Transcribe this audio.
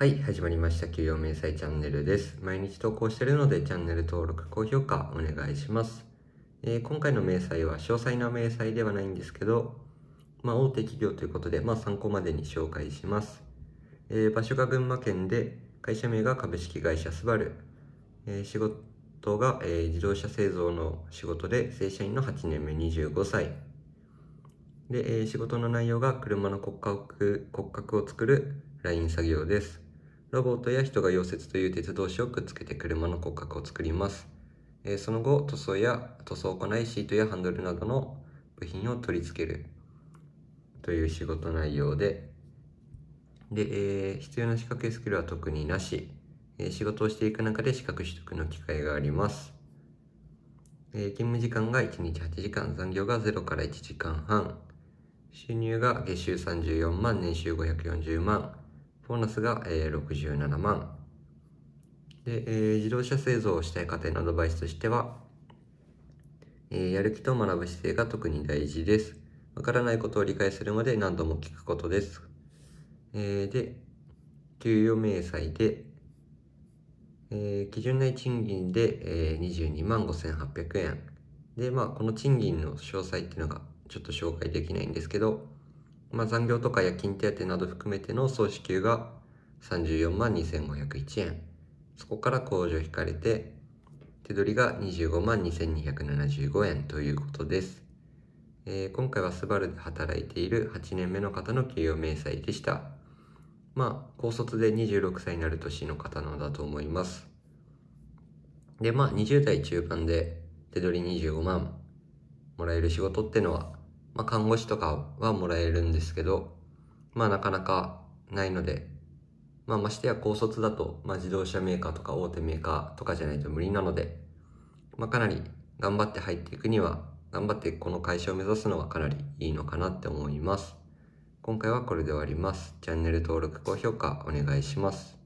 はい、始まりました。給与明細チャンネルです。毎日投稿しているので、チャンネル登録、高評価お願いします。えー、今回の明細は詳細な明細ではないんですけど、まあ、大手企業ということで、まあ、参考までに紹介します。えー、場所が群馬県で、会社名が株式会社スバル。えー、仕事が、え自動車製造の仕事で、正社員の8年目25歳。で、え仕事の内容が車の骨格骨格を作るライン作業です。ロボットや人が溶接という鉄同士をくっつけて車の骨格を作ります。えー、その後、塗装や塗装を行い、シートやハンドルなどの部品を取り付けるという仕事内容で、で、えー、必要な資格やスキルは特になし、えー、仕事をしていく中で資格取得の機会があります。え勤務時間が1日8時間、残業が0から1時間半、収入が月収34万、年収540万、ボーナスが、えー、67万。で、えー、自動車製造をしたい家庭のアドバイスとしては、えー、やる気と学ぶ姿勢が特に大事です。わからないことを理解するまで何度も聞くことです。えー、で、給与明細で、えー、基準内賃金で、えー、22万5800円。で、まあ、この賃金の詳細っていうのがちょっと紹介できないんですけど、まあ、残業とか夜勤手当など含めての総支給が34万2501円そこから控除引かれて手取りが25万2275円ということです、えー、今回はスバルで働いている8年目の方の給与明細でしたまあ高卒で26歳になる年の方のだと思いますでまあ20代中盤で手取り25万もらえる仕事ってのはまあ、看護師とかはもらえるんですけど、まあ、なかなかないので、まあ、ましてや高卒だと、まあ、自動車メーカーとか大手メーカーとかじゃないと無理なので、まあ、かなり頑張って入っていくには、頑張ってこの会社を目指すのはかなりいいのかなって思います。今回はこれで終わります。チャンネル登録、高評価お願いします。